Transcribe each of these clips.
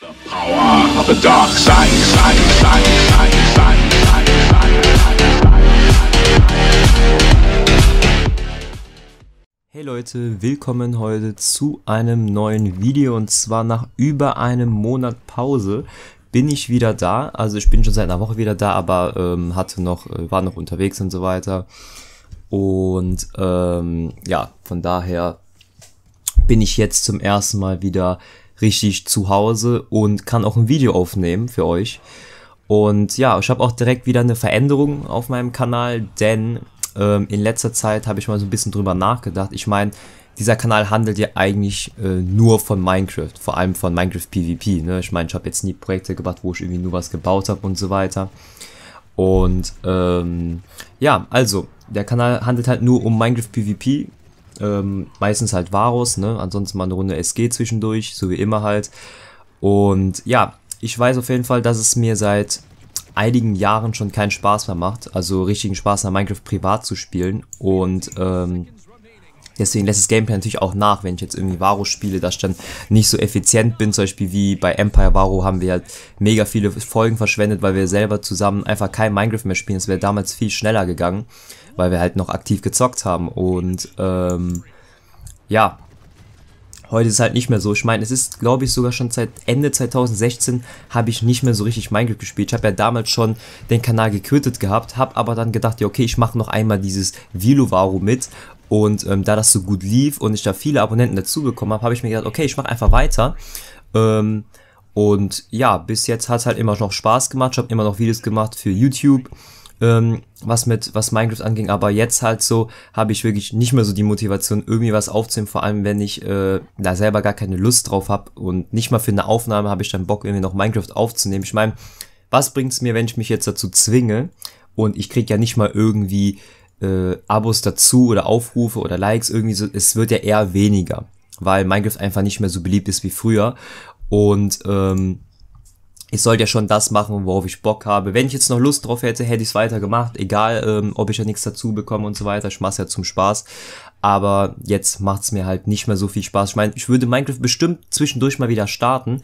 Hey Leute, willkommen heute zu einem neuen Video und zwar nach über einem Monat Pause bin ich wieder da. Also ich bin schon seit einer Woche wieder da, aber ähm, hatte noch, äh, war noch unterwegs und so weiter. Und ähm, ja, von daher bin ich jetzt zum ersten Mal wieder richtig zu Hause und kann auch ein Video aufnehmen für euch. Und ja, ich habe auch direkt wieder eine Veränderung auf meinem Kanal, denn ähm, in letzter Zeit habe ich mal so ein bisschen drüber nachgedacht. Ich meine, dieser Kanal handelt ja eigentlich äh, nur von Minecraft, vor allem von Minecraft PvP. Ne? Ich meine, ich habe jetzt nie Projekte gemacht, wo ich irgendwie nur was gebaut habe und so weiter. Und ähm, ja, also, der Kanal handelt halt nur um Minecraft PvP ähm, meistens halt Varus, ne? Ansonsten mal eine Runde SG zwischendurch, so wie immer halt. Und ja, ich weiß auf jeden Fall, dass es mir seit einigen Jahren schon keinen Spaß mehr macht, also richtigen Spaß nach Minecraft privat zu spielen. Und ähm, Deswegen lässt das Gameplay natürlich auch nach, wenn ich jetzt irgendwie Varo spiele, dass ich dann nicht so effizient bin. Zum Beispiel wie bei Empire Varo haben wir halt mega viele Folgen verschwendet, weil wir selber zusammen einfach kein Minecraft mehr spielen. Es wäre damals viel schneller gegangen, weil wir halt noch aktiv gezockt haben. Und ähm, ja, Heute ist es halt nicht mehr so. Ich meine, es ist, glaube ich, sogar schon seit Ende 2016 habe ich nicht mehr so richtig Minecraft gespielt. Ich habe ja damals schon den Kanal gequittet gehabt, habe aber dann gedacht, ja okay, ich mache noch einmal dieses Vilo Varo mit und ähm, da das so gut lief und ich da viele Abonnenten dazu bekommen habe, habe ich mir gedacht, okay, ich mache einfach weiter. Ähm, und ja, bis jetzt hat es halt immer noch Spaß gemacht. Ich habe immer noch Videos gemacht für YouTube, ähm, was mit was Minecraft anging. Aber jetzt halt so habe ich wirklich nicht mehr so die Motivation, irgendwie was aufzunehmen. Vor allem, wenn ich äh, da selber gar keine Lust drauf habe und nicht mal für eine Aufnahme habe ich dann Bock, irgendwie noch Minecraft aufzunehmen. Ich meine, was bringt's mir, wenn ich mich jetzt dazu zwinge? Und ich krieg ja nicht mal irgendwie äh, Abos dazu oder Aufrufe oder Likes irgendwie so, es wird ja eher weniger, weil Minecraft einfach nicht mehr so beliebt ist wie früher. Und ähm, ich sollte ja schon das machen, worauf ich Bock habe. Wenn ich jetzt noch Lust drauf hätte, hätte ich es weiter gemacht. Egal, ähm, ob ich ja nichts dazu bekomme und so weiter. Ich mach's ja zum Spaß. Aber jetzt macht's mir halt nicht mehr so viel Spaß. Ich meine, ich würde Minecraft bestimmt zwischendurch mal wieder starten.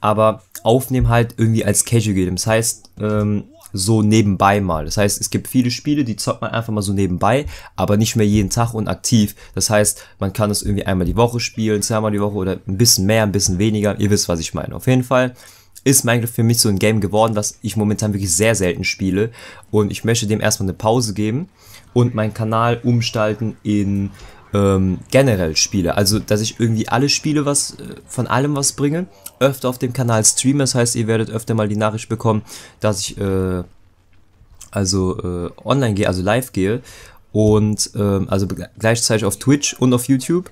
Aber aufnehmen halt irgendwie als Casual Game. Das heißt, ähm, so nebenbei mal. Das heißt, es gibt viele Spiele, die zockt man einfach mal so nebenbei, aber nicht mehr jeden Tag und aktiv. Das heißt, man kann es irgendwie einmal die Woche spielen, zweimal die Woche oder ein bisschen mehr, ein bisschen weniger. Ihr wisst, was ich meine. Auf jeden Fall ist Minecraft für mich so ein Game geworden, was ich momentan wirklich sehr selten spiele. Und ich möchte dem erstmal eine Pause geben und meinen Kanal umstalten in ähm, generell spiele. Also, dass ich irgendwie alle Spiele was, äh, von allem was bringe, öfter auf dem Kanal streame. Das heißt, ihr werdet öfter mal die Nachricht bekommen, dass ich äh, also äh, online gehe, also live gehe. Und ähm, also gleichzeitig auf Twitch und auf YouTube.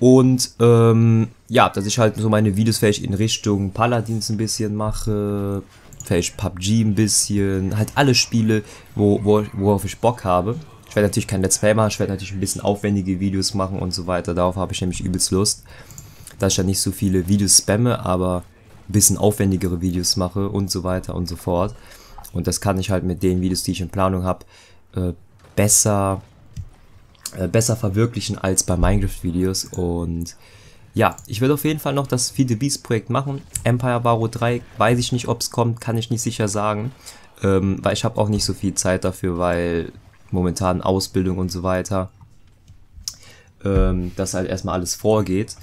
Und ähm, ja, dass ich halt so meine Videos vielleicht in Richtung Paladins ein bisschen mache, vielleicht PUBG ein bisschen, halt alle Spiele, wo, wo, worauf ich Bock habe. Ich werde natürlich kein Let's Play machen, ich werde natürlich ein bisschen aufwendige Videos machen und so weiter. Darauf habe ich nämlich übelst Lust. Da ich ja nicht so viele Videos spamme, aber ein bisschen aufwendigere Videos mache und so weiter und so fort. Und das kann ich halt mit den Videos, die ich in Planung habe, äh, besser, äh, besser verwirklichen als bei Minecraft-Videos. Und ja, ich werde auf jeden Fall noch das Feed the Beast Projekt machen. Empire Baro 3, weiß ich nicht, ob es kommt, kann ich nicht sicher sagen. Ähm, weil ich habe auch nicht so viel Zeit dafür, weil momentanen Ausbildung und so weiter, ähm, dass halt erstmal alles vorgeht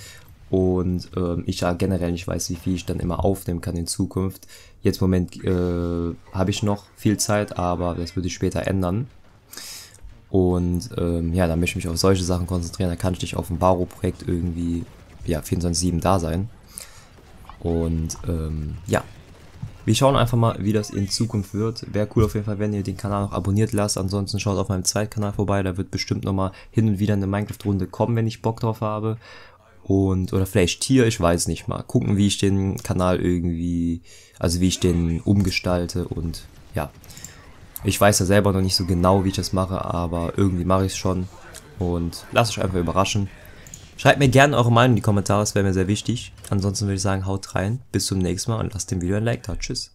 und ähm, ich ja generell nicht weiß, wie viel ich dann immer aufnehmen kann in Zukunft. Jetzt im Moment äh, habe ich noch viel Zeit, aber das würde ich später ändern. Und ähm, ja, da möchte ich mich auf solche Sachen konzentrieren, da kann ich nicht auf ein Baro-Projekt irgendwie ja, 24-7 da sein. Und ähm, ja, wir schauen einfach mal, wie das in Zukunft wird. Wäre cool auf jeden Fall, wenn ihr den Kanal noch abonniert lasst. Ansonsten schaut auf meinem Zweitkanal vorbei. Da wird bestimmt nochmal hin und wieder eine Minecraft-Runde kommen, wenn ich Bock drauf habe. Und, oder vielleicht hier, ich weiß nicht mal. Gucken, wie ich den Kanal irgendwie, also wie ich den umgestalte und ja. Ich weiß ja selber noch nicht so genau, wie ich das mache, aber irgendwie mache ich es schon. Und lasst euch einfach überraschen. Schreibt mir gerne eure Meinung in die Kommentare, das wäre mir sehr wichtig. Ansonsten würde ich sagen, haut rein, bis zum nächsten Mal und lasst dem Video ein Like da. Tschüss.